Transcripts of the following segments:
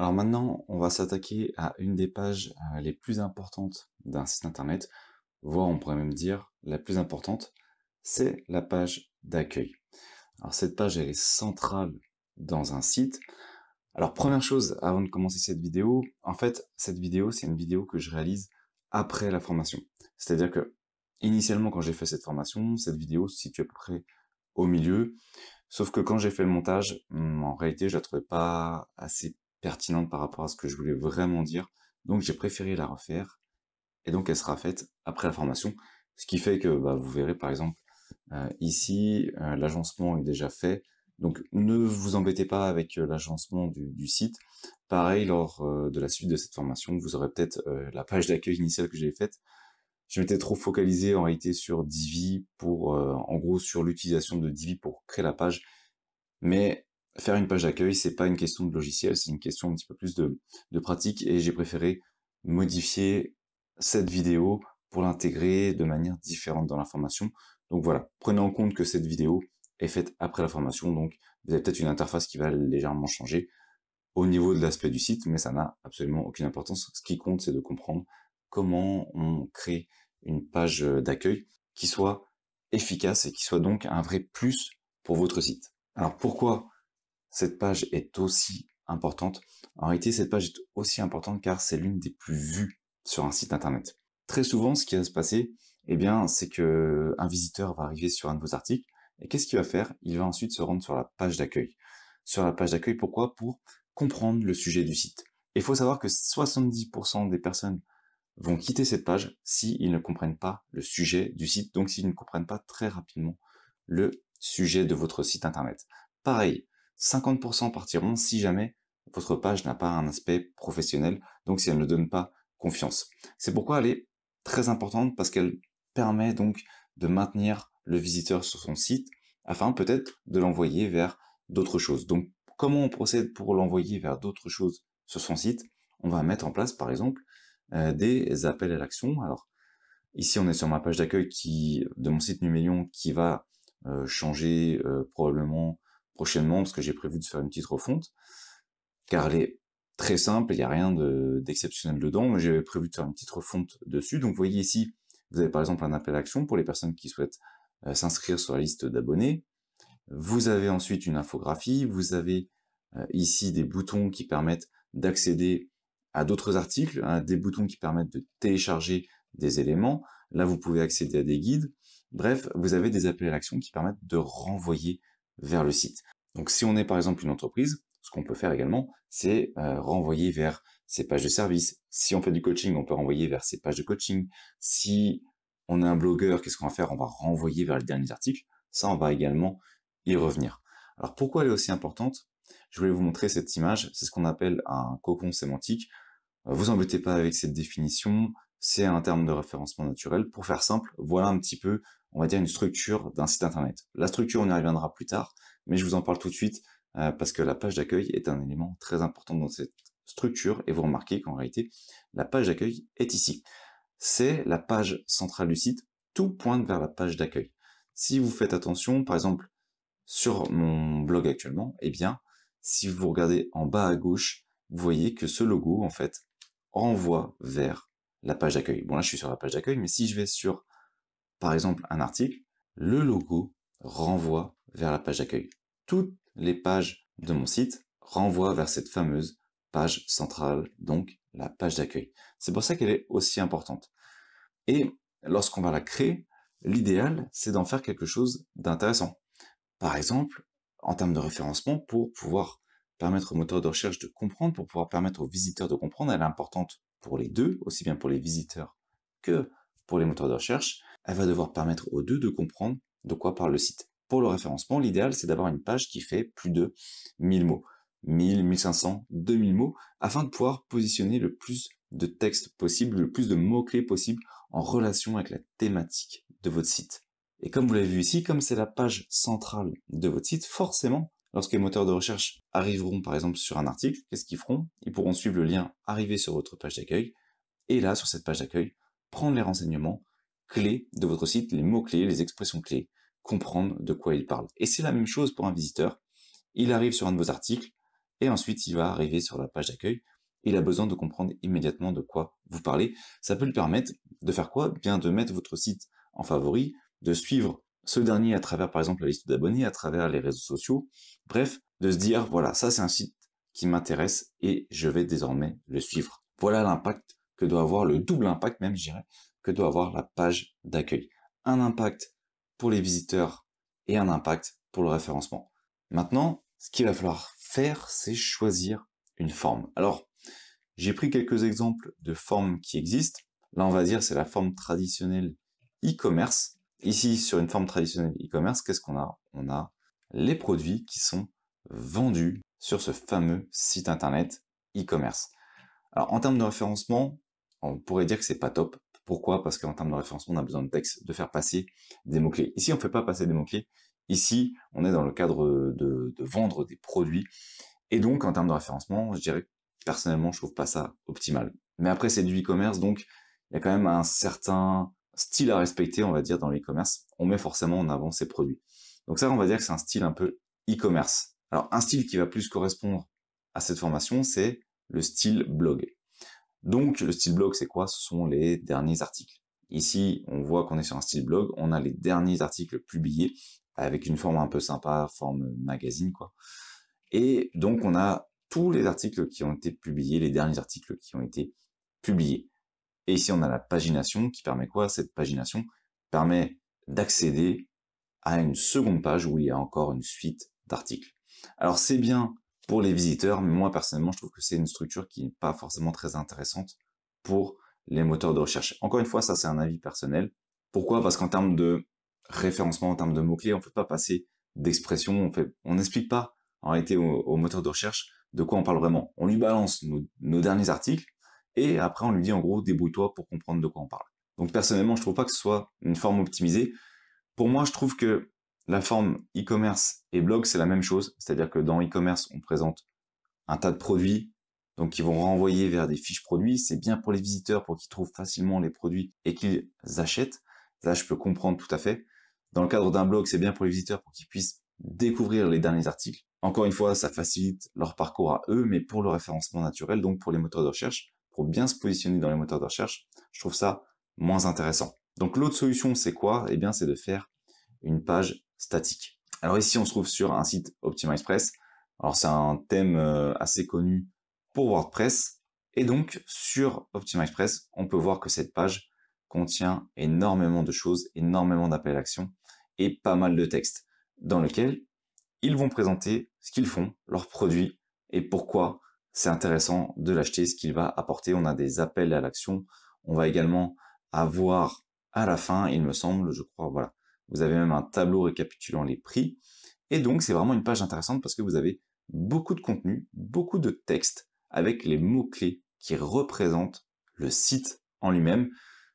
Alors maintenant, on va s'attaquer à une des pages euh, les plus importantes d'un site internet, voire on pourrait même dire la plus importante, c'est la page d'accueil. Alors cette page, elle est centrale dans un site. Alors première chose, avant de commencer cette vidéo, en fait, cette vidéo, c'est une vidéo que je réalise après la formation. C'est-à-dire que, initialement, quand j'ai fait cette formation, cette vidéo se situe à peu près au milieu. Sauf que quand j'ai fait le montage, hmm, en réalité, je la trouvais pas assez pertinente par rapport à ce que je voulais vraiment dire. Donc j'ai préféré la refaire. Et donc elle sera faite après la formation. Ce qui fait que bah, vous verrez par exemple euh, ici, euh, l'agencement est déjà fait. Donc ne vous embêtez pas avec euh, l'agencement du, du, site. Pareil, lors de la suite de cette formation, vous aurez peut-être la page d'accueil initiale que j'ai faite. Je m'étais trop focalisé en réalité sur Divi pour, en gros, sur l'utilisation de Divi pour créer la page. Mais faire une page d'accueil, c'est pas une question de logiciel, c'est une question un petit peu plus de, de pratique et j'ai préféré modifier cette vidéo pour l'intégrer de manière différente dans la formation. Donc voilà, prenez en compte que cette vidéo est faite après la formation, donc vous avez peut-être une interface qui va légèrement changer au niveau de l'aspect du site, mais ça n'a absolument aucune importance. Ce qui compte, c'est de comprendre comment on crée une page d'accueil qui soit efficace et qui soit donc un vrai plus pour votre site. Alors pourquoi cette page est aussi importante. En réalité, cette page est aussi importante car c'est l'une des plus vues sur un site internet. Très souvent, ce qui va se passer, eh bien, c'est que un visiteur va arriver sur un de vos articles et qu'est-ce qu'il va faire Il va ensuite se rendre sur la page d'accueil. Sur la page d'accueil, pourquoi Pour comprendre le sujet du site. Il faut savoir que 70% des personnes vont quitter cette page s'ils ne comprennent pas le sujet du site, donc s'ils ne comprennent pas très rapidement le sujet de votre site internet. Pareil, 50% partiront si jamais votre page n'a pas un aspect professionnel, donc si elle ne donne pas confiance. C'est pourquoi elle est très importante parce qu'elle permet donc de maintenir le visiteur sur son site afin peut-être de l'envoyer vers d'autres choses. Donc comment on procède pour l'envoyer vers d'autres choses sur son site On va mettre en place par exemple euh, des appels à l'action. Alors ici on est sur ma page d'accueil qui de mon site Numélion qui va euh, changer euh, probablement prochainement, parce que j'ai prévu de faire une petite refonte, car elle est très simple, il n'y a rien d'exceptionnel dedans, mais j'avais prévu de faire une petite refonte dessus. Donc vous voyez ici, vous avez par exemple un appel à action pour les personnes qui souhaitent euh, s'inscrire sur la liste d'abonnés. Vous avez ensuite une infographie, vous avez euh, ici des boutons qui permettent d'accéder à d'autres articles, hein, des boutons qui permettent de télécharger des éléments. Là, vous pouvez accéder à des guides. Bref, vous avez des appels à l'action qui permettent de renvoyer vers le site. Donc si on est par exemple une entreprise, ce qu'on peut faire également, c'est euh, renvoyer vers ses pages de service. Si on fait du coaching, on peut renvoyer vers ses pages de coaching. Si on est un blogueur, qu'est-ce qu'on va faire On va renvoyer vers les derniers articles. Ça, on va également y revenir. Alors pourquoi elle est aussi importante Je voulais vous montrer cette image. C'est ce qu'on appelle un cocon sémantique. Euh, vous embêtez pas avec cette définition c'est un terme de référencement naturel. Pour faire simple, voilà un petit peu, on va dire, une structure d'un site internet. La structure, on y reviendra plus tard, mais je vous en parle tout de suite euh, parce que la page d'accueil est un élément très important dans cette structure et vous remarquez qu'en réalité, la page d'accueil est ici. C'est la page centrale du site, tout pointe vers la page d'accueil. Si vous faites attention, par exemple, sur mon blog actuellement, eh bien, si vous regardez en bas à gauche, vous voyez que ce logo, en fait, renvoie vers la page d'accueil. Bon là, je suis sur la page d'accueil, mais si je vais sur, par exemple, un article, le logo renvoie vers la page d'accueil. Toutes les pages de mon site renvoient vers cette fameuse page centrale, donc la page d'accueil. C'est pour ça qu'elle est aussi importante. Et lorsqu'on va la créer, l'idéal, c'est d'en faire quelque chose d'intéressant. Par exemple, en termes de référencement, pour pouvoir permettre au moteur de recherche de comprendre, pour pouvoir permettre aux visiteurs de comprendre, elle est importante pour les deux, aussi bien pour les visiteurs que pour les moteurs de recherche, elle va devoir permettre aux deux de comprendre de quoi parle le site. Pour le référencement, l'idéal, c'est d'avoir une page qui fait plus de 1000 mots. 1000, 1500, 2000 mots, afin de pouvoir positionner le plus de texte possible, le plus de mots-clés possible en relation avec la thématique de votre site. Et comme vous l'avez vu ici, comme c'est la page centrale de votre site, forcément, Lorsque les moteurs de recherche arriveront par exemple sur un article, qu'est-ce qu'ils feront Ils pourront suivre le lien arrivé sur votre page d'accueil et là, sur cette page d'accueil, prendre les renseignements clés de votre site, les mots-clés, les expressions clés, comprendre de quoi il parle. Et c'est la même chose pour un visiteur. Il arrive sur un de vos articles et ensuite il va arriver sur la page d'accueil. Il a besoin de comprendre immédiatement de quoi vous parlez. Ça peut lui permettre de faire quoi Bien de mettre votre site en favori, de suivre ce dernier à travers par exemple la liste d'abonnés, à travers les réseaux sociaux, bref, de se dire voilà, ça c'est un site qui m'intéresse et je vais désormais le suivre. Voilà l'impact que doit avoir, le double impact même je dirais, que doit avoir la page d'accueil. Un impact pour les visiteurs et un impact pour le référencement. Maintenant, ce qu'il va falloir faire, c'est choisir une forme. Alors, j'ai pris quelques exemples de formes qui existent. Là, on va dire, c'est la forme traditionnelle e-commerce. Ici, sur une forme traditionnelle e-commerce, qu'est-ce qu'on a On a les produits qui sont vendus sur ce fameux site internet e-commerce. Alors, en termes de référencement, on pourrait dire que c'est pas top. Pourquoi Parce qu'en termes de référencement, on a besoin de texte, de faire passer des mots-clés. Ici, on ne fait pas passer des mots-clés. Ici, on est dans le cadre de, vendre des produits. Et donc, en termes de référencement, je dirais personnellement, je trouve pas ça optimal. Mais après, c'est du e-commerce, donc il y a quand même un certain, style à respecter, on va dire, dans l'e-commerce, on met forcément en avant ses produits. Donc ça, on va dire que c'est un style un peu e-commerce. Alors un style qui va plus correspondre à cette formation, c'est le style blog. Donc le style blog, c'est quoi Ce sont les derniers articles. Ici, on voit qu'on est sur un style blog, on a les derniers articles publiés avec une forme un peu sympa, forme magazine quoi. Et donc on a tous les articles qui ont été publiés, les derniers articles qui ont été publiés. Et ici, on a la pagination qui permet quoi Cette pagination permet d'accéder à une seconde page où il y a encore une suite d'articles. Alors c'est bien pour les visiteurs, mais moi personnellement, je trouve que c'est une structure qui n'est pas forcément très intéressante pour les moteurs de recherche. Encore une fois, ça c'est un avis personnel. Pourquoi Parce qu'en termes de référencement, en termes de mots-clés, on ne peut pas passer d'expression, on n'explique pas en réalité au, moteurs moteur de recherche de quoi on parle vraiment. On lui balance nos derniers articles, et après on lui dit en gros débrouille-toi pour comprendre de quoi on parle. Donc personnellement, je trouve pas que ce soit une forme optimisée. Pour moi, je trouve que la forme e-commerce et blog, c'est la même chose, c'est-à-dire que dans e-commerce, on présente un tas de produits donc qui vont renvoyer vers des fiches produits, c'est bien pour les visiteurs pour qu'ils trouvent facilement les produits et qu'ils achètent. Là, je peux comprendre tout à fait. Dans le cadre d'un blog, c'est bien pour les visiteurs pour qu'ils puissent découvrir les derniers articles. Encore une fois, ça facilite leur parcours à eux, mais pour le référencement naturel, donc pour les moteurs de recherche, pour bien se positionner dans les moteurs de recherche, je trouve ça moins intéressant. Donc l'autre solution, c'est quoi Eh bien, c'est de faire une page statique. Alors ici, on se trouve sur un site OptimizePress. Alors c'est un thème euh, assez connu pour WordPress. Et donc sur OptimizePress, on peut voir que cette page contient énormément de choses, énormément d'appels à l'action et pas mal de textes dans lequel ils vont présenter ce qu'ils font, leurs produits et pourquoi c'est intéressant de l'acheter, ce qu'il va apporter. On a des appels à l'action. On va également avoir à la fin, il me semble, je crois, voilà. Vous avez même un tableau récapitulant les prix. Et donc, c'est vraiment une page intéressante parce que vous avez beaucoup de contenu, beaucoup de texte avec les mots-clés qui représentent le site en lui-même.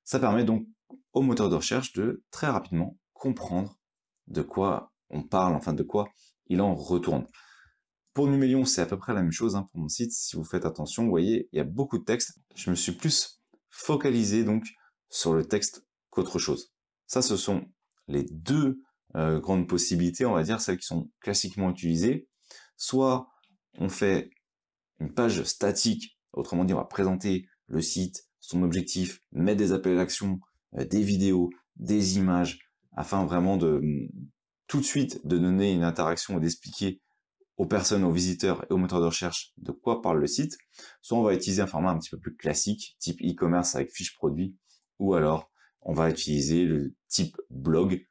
Ça permet donc au moteur de recherche de très rapidement comprendre de quoi on parle, enfin de quoi il en retourne. Pour Numélion, c'est à peu près la même chose hein, pour mon site. Si vous faites attention, vous voyez, il y a beaucoup de textes. Je me suis plus focalisé donc sur le texte qu'autre chose. Ça, ce sont les deux euh, grandes possibilités, on va dire, celles qui sont classiquement utilisées. Soit on fait une page statique, autrement dit, on va présenter le site, son objectif, mettre des appels à l'action, euh, des vidéos, des images, afin vraiment de mm, tout de suite de donner une interaction et d'expliquer aux personnes, aux visiteurs et aux moteurs de recherche de quoi parle le site, soit on va utiliser un format un petit peu plus classique, type e-commerce avec fiche produit, ou alors on va utiliser le type blog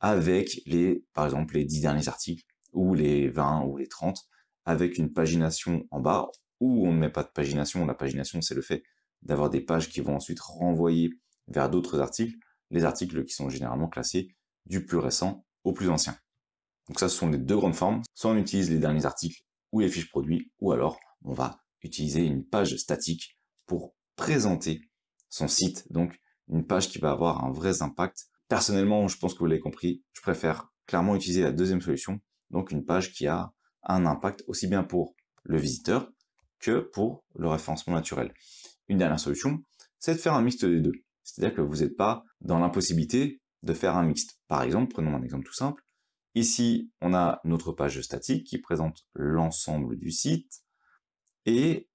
avec les, par exemple, les 10 derniers articles, ou les 20 ou les 30, avec une pagination en bas, où on ne met pas de pagination. La pagination, c'est le fait d'avoir des pages qui vont ensuite renvoyer vers d'autres articles, les articles qui sont généralement classés du plus récent au plus ancien. Donc ça, ce sont les deux grandes formes. Soit on utilise les derniers articles ou les fiches produits, ou alors on va utiliser une page statique pour présenter son site. Donc une page qui va avoir un vrai impact. Personnellement, je pense que vous l'avez compris, je préfère clairement utiliser la deuxième solution. Donc une page qui a un impact aussi bien pour le visiteur que pour le référencement naturel. Une dernière solution, c'est de faire un mixte des deux. C'est-à-dire que vous n'êtes pas dans l'impossibilité de faire un mixte. Par exemple, prenons un exemple tout simple, Ici, on a notre page statique qui présente l'ensemble du site. Et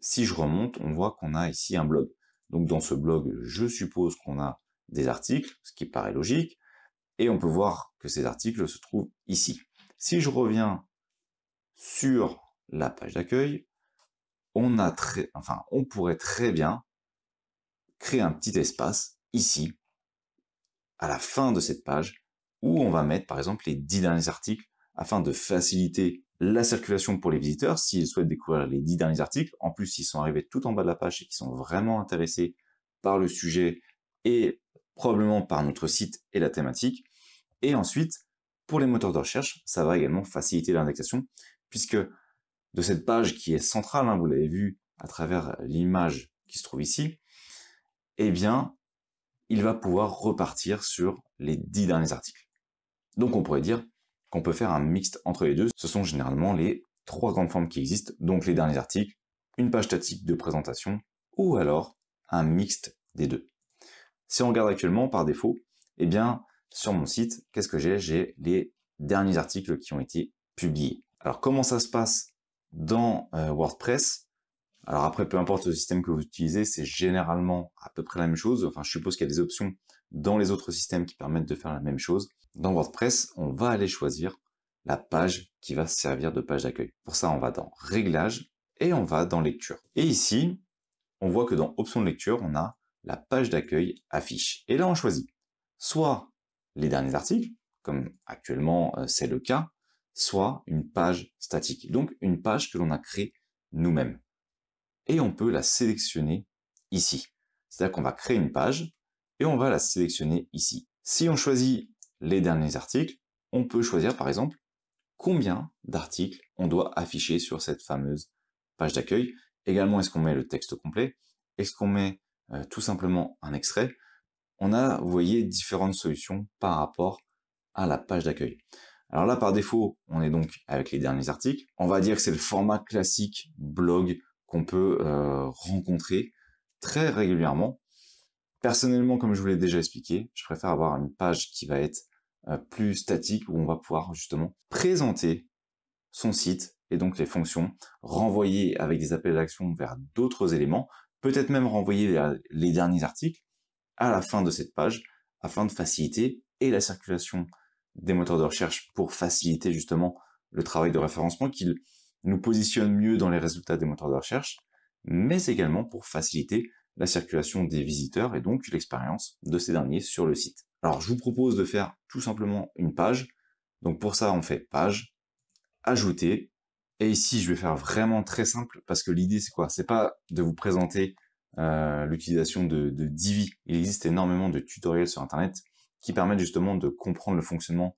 si je remonte, on voit qu'on a ici un blog. Donc dans ce blog, je suppose qu'on a des articles, ce qui paraît logique. Et on peut voir que ces articles se trouvent ici. Si je reviens sur la page d'accueil, on, on pourrait très bien créer un petit espace ici, à la fin de cette page, où on va mettre par exemple les dix derniers articles afin de faciliter la circulation pour les visiteurs s'ils souhaitent découvrir les dix derniers articles. En plus, s'ils sont arrivés tout en bas de la page et qu'ils sont vraiment intéressés par le sujet et probablement par notre site et la thématique. Et ensuite, pour les moteurs de recherche, ça va également faciliter l'indexation puisque de cette page qui est centrale, hein, vous l'avez vu à travers l'image qui se trouve ici, eh bien, il va pouvoir repartir sur les dix derniers articles. Donc on pourrait dire qu'on peut faire un mixte entre les deux. Ce sont généralement les trois grandes formes qui existent, donc les derniers articles, une page statique de présentation, ou alors un mixte des deux. Si on regarde actuellement par défaut, eh bien sur mon site, qu'est-ce que j'ai J'ai les derniers articles qui ont été publiés. Alors comment ça se passe dans euh, WordPress Alors après, peu importe le système que vous utilisez, c'est généralement à peu près la même chose. Enfin, je suppose qu'il y a des options dans les autres systèmes qui permettent de faire la même chose, dans WordPress, on va aller choisir la page qui va servir de page d'accueil. Pour ça, on va dans Réglages et on va dans Lecture. Et ici, on voit que dans Options de lecture, on a la page d'accueil Affiche. Et là, on choisit soit les derniers articles, comme actuellement euh, c'est le cas, soit une page statique, donc une page que l'on a créée nous-mêmes. Et on peut la sélectionner ici. C'est-à-dire qu'on va créer une page, et on va la sélectionner ici. Si on choisit les derniers articles, on peut choisir par exemple combien d'articles on doit afficher sur cette fameuse page d'accueil. Également, est-ce qu'on met le texte complet Est-ce qu'on met euh, tout simplement un extrait On a, vous voyez, différentes solutions par rapport à la page d'accueil. Alors là, par défaut, on est donc avec les derniers articles. On va dire que c'est le format classique blog qu'on peut euh, rencontrer très régulièrement Personnellement, comme je vous l'ai déjà expliqué, je préfère avoir une page qui va être euh, plus statique où on va pouvoir justement présenter son site et donc les fonctions, renvoyer avec des appels d'action vers d'autres éléments, peut-être même renvoyer vers les derniers articles à la fin de cette page afin de faciliter et la circulation des moteurs de recherche pour faciliter justement le travail de référencement qui nous positionne mieux dans les résultats des moteurs de recherche, mais également pour faciliter la circulation des visiteurs et donc l'expérience de ces derniers sur le site. Alors je vous propose de faire tout simplement une page. Donc pour ça, on fait page, ajouter. Et ici, je vais faire vraiment très simple parce que l'idée, c'est quoi C'est pas de vous présenter euh, l'utilisation de, de, Divi. Il existe énormément de tutoriels sur Internet qui permettent justement de comprendre le fonctionnement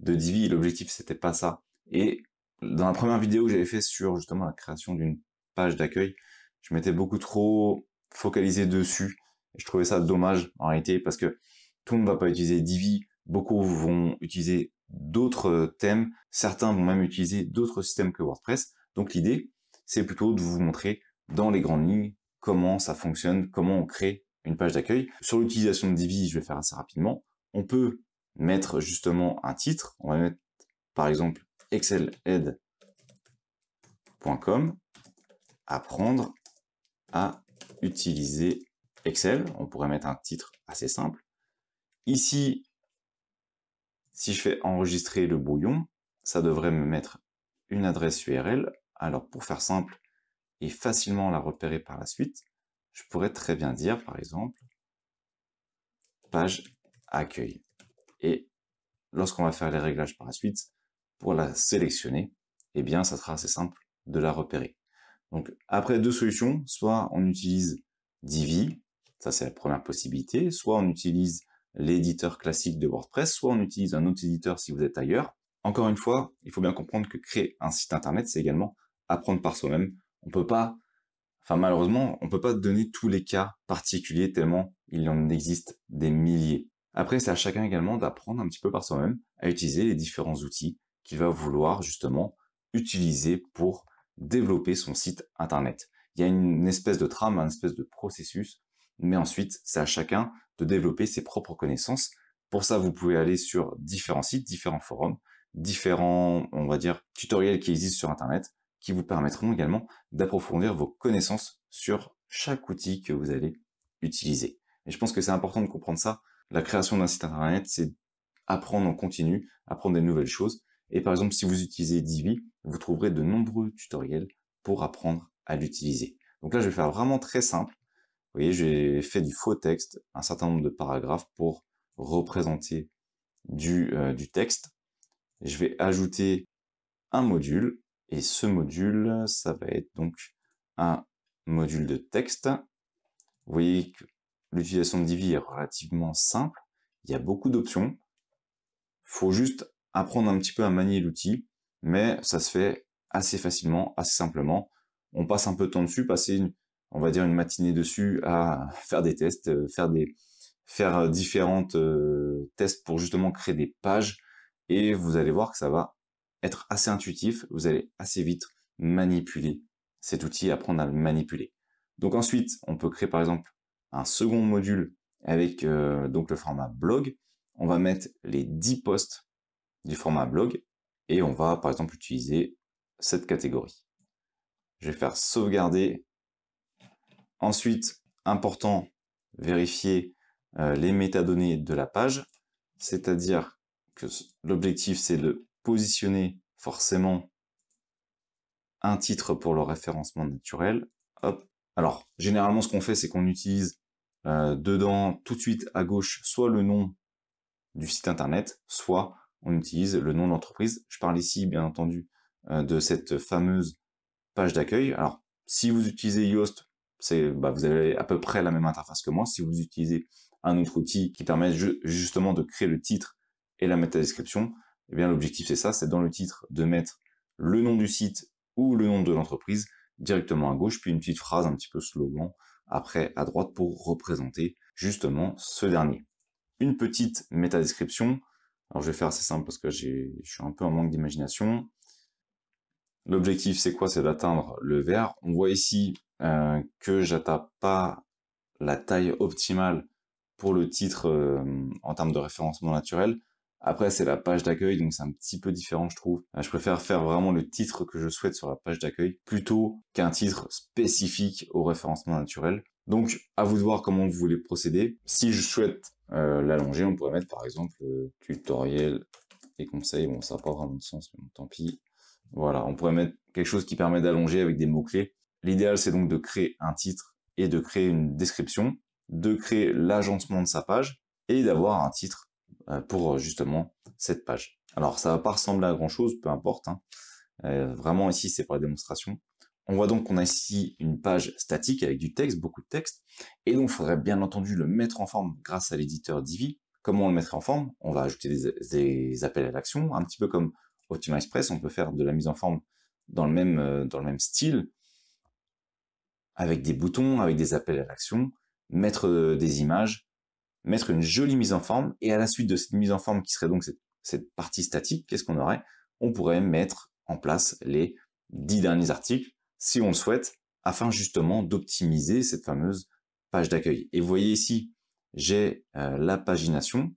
de Divi. L'objectif, c'était pas ça. Et dans la première vidéo que j'avais fait sur justement la création d'une page d'accueil, je m'étais beaucoup trop focaliser dessus. je trouvais ça dommage en réalité parce que tout le va pas utiliser Divi, beaucoup vont utiliser d'autres euh, thèmes, certains vont même utiliser d'autres systèmes que WordPress. Donc l'idée, c'est plutôt de vous montrer dans les grandes lignes comment ça fonctionne, comment on crée une page d'accueil. Sur l'utilisation de Divi, je vais faire assez rapidement. On peut mettre justement un titre. On va mettre par exemple exceled.com apprendre à utiliser Excel. On pourrait mettre un titre assez simple. Ici, si je fais enregistrer le bouillon, ça devrait me mettre une adresse URL. Alors pour faire simple et facilement la repérer par la suite, je pourrais très bien dire par exemple page accueil. Et lorsqu'on va faire les réglages par la suite, pour la sélectionner, eh bien ça sera assez simple de la repérer. Donc après deux solutions, soit on utilise Divi, ça c'est la première possibilité, soit on utilise l'éditeur classique de WordPress, soit on utilise un autre éditeur si vous êtes ailleurs. Encore une fois, il faut bien comprendre que créer un site internet, c'est également apprendre par soi-même. On peut pas, enfin malheureusement, on peut pas donner tous les cas particuliers tellement il en existe des milliers. Après, c'est à chacun également d'apprendre un petit peu par soi-même à utiliser les différents outils qu'il va vouloir justement utiliser pour développer son site internet. Il y a une espèce de trame, une espèce de processus, mais ensuite, c'est à chacun de développer ses propres connaissances. Pour ça, vous pouvez aller sur différents sites, différents forums, différents, on va dire, tutoriels qui existent sur Internet, qui vous permettront également d'approfondir vos connaissances sur chaque outil que vous allez utiliser. Et je pense que c'est important de comprendre ça. La création d'un site Internet, c'est apprendre en continu, apprendre des nouvelles choses, et par exemple, si vous utilisez Divi, vous trouverez de nombreux tutoriels pour apprendre à l'utiliser. Donc là, je vais faire vraiment très simple. Vous voyez, j'ai fait du faux texte, un certain nombre de paragraphes pour représenter du, euh, texte. Je vais ajouter un module, et ce module, ça va être donc un module de texte. Vous voyez que l'utilisation de Divi est relativement simple. Il y a beaucoup d'options. faut juste apprendre un petit peu à manier l'outil, mais ça se fait assez facilement, assez simplement. On passe un peu de temps dessus, passer une, on va dire une matinée dessus à faire des tests, euh, faire des faire euh, différentes euh, tests pour justement créer des pages et vous allez voir que ça va être assez intuitif, vous allez assez vite manipuler cet outil, apprendre à le manipuler. Donc ensuite, on peut créer par exemple un second module avec donc le format blog. On va mettre les 10 posts du format blog et on va par exemple utiliser cette catégorie. Je vais faire sauvegarder. Ensuite, important, vérifier euh, les métadonnées de la page, c'est-à-dire que l'objectif c'est de positionner forcément un titre pour le référencement naturel. Hop. Alors, généralement ce qu'on fait c'est qu'on utilise euh, dedans tout de suite à gauche soit le nom du site internet, soit on utilise le nom de l'entreprise. Je parle ici, bien entendu, euh, de cette fameuse page d'accueil. Alors, si vous utilisez Yoast, bah, vous avez à peu près la même interface que moi. Si vous utilisez un autre outil qui permet justement de créer le titre et la métadescription, eh bien, l'objectif c'est ça, c'est dans le titre de mettre le nom du site ou le nom de l'entreprise directement à gauche, puis une petite phrase un petit peu slogan après à droite pour représenter justement ce dernier. Une petite métadescription, alors je vais faire assez simple parce que je suis un peu en manque d'imagination. L'objectif c'est quoi C'est d'atteindre le vert. On voit ici euh, que j'atteins pas la taille optimale pour le titre euh, en termes de référencement naturel. Après c'est la page d'accueil donc c'est un petit peu différent je trouve. Euh, je préfère faire vraiment le titre que je souhaite sur la page d'accueil plutôt qu'un titre spécifique au référencement naturel. Donc, à vous de voir comment vous voulez procéder. Si je souhaite euh, l'allonger, on pourrait mettre par exemple euh, tutoriel et conseils. Bon, ça n'a pas vraiment de sens, mais tant pis. Voilà, on pourrait mettre quelque chose qui permet d'allonger avec des mots-clés. L'idéal, c'est donc de créer un titre et de créer une description, de créer l'agencement de sa page et d'avoir un titre euh, pour justement cette page. Alors, ça va pas ressembler à grand-chose, peu importe. Hein. vraiment, ici, c'est pour la démonstration. On voit donc qu'on a ici une page statique avec du texte, beaucoup de texte, et donc il faudrait bien entendu le mettre en forme grâce à l'éditeur Divi. Comment on le mettrait en forme On va ajouter des, appels à l'action, un petit peu comme Optima on peut faire de la mise en forme dans le même, euh, dans le même style, avec des boutons, avec des appels à l'action, mettre euh, des images, mettre une jolie mise en forme, et à la suite de cette mise en forme qui serait donc cette, partie statique, qu'est-ce qu'on aurait On pourrait mettre en place les dix derniers articles, si on le souhaite, afin justement d'optimiser cette fameuse page d'accueil. Et vous voyez ici, j'ai euh, la pagination,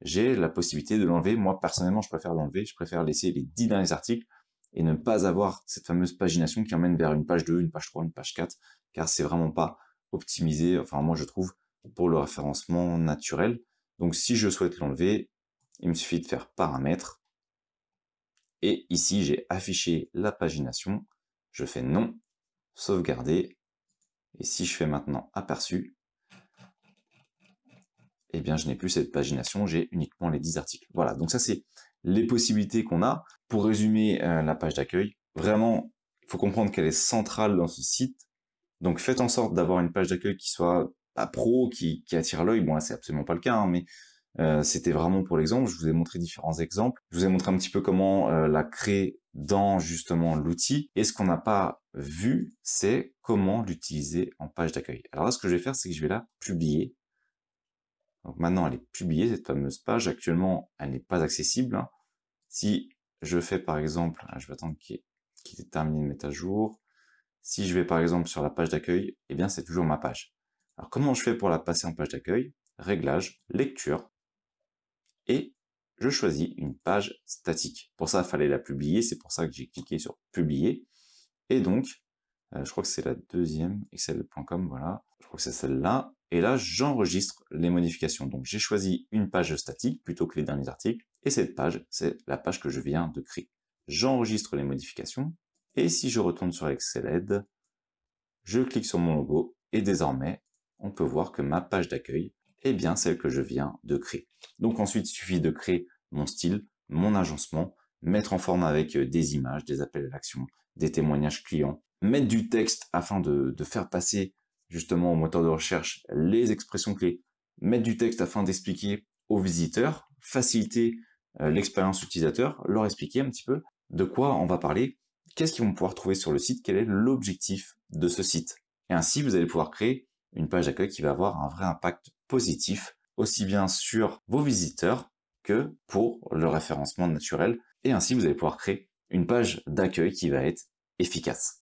j'ai la possibilité de l'enlever. Moi, personnellement, je préfère l'enlever, je préfère laisser les 10 derniers articles et ne pas avoir cette fameuse pagination qui emmène vers une page 2, une page 3, une page 4, car c'est vraiment pas optimisé, enfin moi je trouve, pour le référencement naturel. Donc si je souhaite l'enlever, il me suffit de faire paramètres. Et ici, j'ai affiché la pagination je fais non, sauvegarder, et si je fais maintenant aperçu, eh bien je n'ai plus cette pagination, j'ai uniquement les 10 articles. Voilà, donc ça c'est les possibilités qu'on a. Pour résumer euh, la page d'accueil, vraiment, il faut comprendre qu'elle est centrale dans ce site. Donc faites en sorte d'avoir une page d'accueil qui soit pas pro, qui, attire l'œil. Bon là c'est absolument pas le cas, hein, mais euh, c'était vraiment pour l'exemple. Je vous ai montré différents exemples. Je vous ai montré un petit peu comment euh, la créer dans justement l'outil. Et ce qu'on n'a pas vu, c'est comment l'utiliser en page d'accueil. Alors là, ce que je vais faire, c'est que je vais la publier. Donc maintenant, elle est publiée, cette fameuse page. Actuellement, elle n'est pas accessible. Hein. Si je fais par exemple, ah, je vais attendre qu'il ait terminé de mettre à jour. Si je vais par exemple sur la page d'accueil, eh bien c'est toujours ma page. Alors comment je fais pour la passer en page d'accueil Réglage, lecture, et je choisis une page statique. Pour ça, il fallait la publier, c'est pour ça que j'ai cliqué sur publier. Et donc, euh, je crois que c'est la deuxième, excel.com, voilà. Je crois que c'est celle-là. Et là, j'enregistre les modifications. Donc, j'ai choisi une page statique plutôt que les derniers articles. Et cette page, c'est la page que je viens de créer. J'enregistre les modifications. Et si je retourne sur Excel Ed, je clique sur mon logo. Et désormais, on peut voir que ma page d'accueil eh bien celle que je viens de créer. Donc ensuite, il suffit de créer mon style, mon agencement, mettre en forme avec euh, des images, des appels à l'action, des témoignages clients, mettre du texte afin de, de, faire passer justement au moteur de recherche les expressions clés, mettre du texte afin d'expliquer aux visiteurs, faciliter euh, l'expérience utilisateur, leur expliquer un petit peu de quoi on va parler, qu'est-ce qu'ils vont pouvoir trouver sur le site, quel est l'objectif de ce site. Et ainsi, vous allez pouvoir créer une page d'accueil qui va avoir un vrai impact positif, aussi bien sur vos visiteurs que pour le référencement naturel. Et ainsi, vous allez pouvoir créer une page d'accueil qui va être efficace.